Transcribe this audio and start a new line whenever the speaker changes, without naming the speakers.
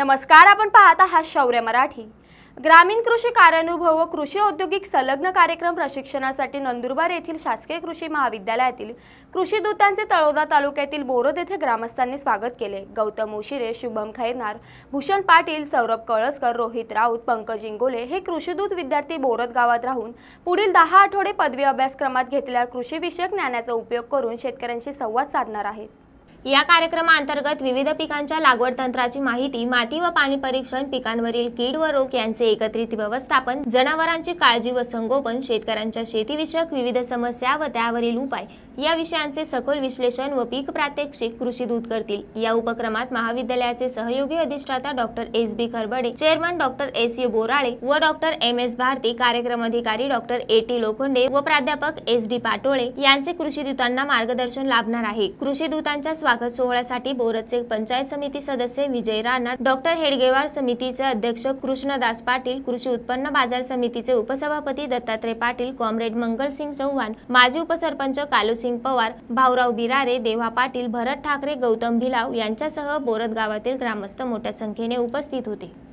नमस्कार आपण पाहत आहात शौर्य मराठी ग्रामीण कृषी कार्यानुभव व कृषी औद्योगिक संलग्न कार्यक्रम प्रशिक्षणासाठी नंदुरबार येथील शासकीय कृषी महाविद्यालयातील कृषी दूतांचे तळोदा तालुक्यातील बोरोद येथे ग्रामस्थांनी स्वागत केले गौतम उशिरे शुभम खैरनार भूषण पाटील सौरभ कळसकर रोहित राऊत पंकज इंगोले हे कृषीदूत विद्यार्थी बोरद गावात राहून पुढील दहा आठवडे पदवी अभ्यासक्रमात घेतलेल्या
कृषीविषयक ज्ञानाचा उपयोग करून शेतकऱ्यांशी संवाद साधणार आहेत या कार्यक्रमाअंतर्गत विविध पिकांच्या लागवड तंत्राची माहिती माती व पाणी परीक्षण पिकांवरील कीड व रोग यांचे एकत्रित व्यवस्थापन जनावरांची काळजी व संगोपन शेतकऱ्यांच्या शेतीविषयक विविध समस्या व त्यावरील उपाय या विषयांचे सखोल विश्लेषण व पीक प्रात्यक्षिक कृषी दूत करतील या उपक्रमात महाविद्यालयाचे सहयोगी अधिष्ठाता doctor S B Kharbade chairman doctor S U Borale व डॉक्टर एम एस भारती कार्यक्रम अधिकारी डॉक्टर ए टी लोखंडे व प्राध्यापक एस डी पाटोळे यांचे कृषी दूतांना मार्गदर्शन लाभणार आहे कृषी दूतांच्या स्वागत सोहळ्यासाठी बोरदचे पंचायत समिती सदस्य विजय राणा डॉक्टर हेडगेवार समितीचे अध्यक्ष कृष्णदास पाटील कृषी उत्पन्न बाजार समितीचे उपसभापती दत्तात्रय पाटील कॉम्रेड मंगलसिंग चौहान माजी उपसरपंच कालूसिंग पवार भाऊराव बिरारे देवा पाटील भरत ठाकरे गौतम भिलाव यांच्यासह बोरद गावातील ग्रामस्थ मोठ्या संख्येने उपस्थित होते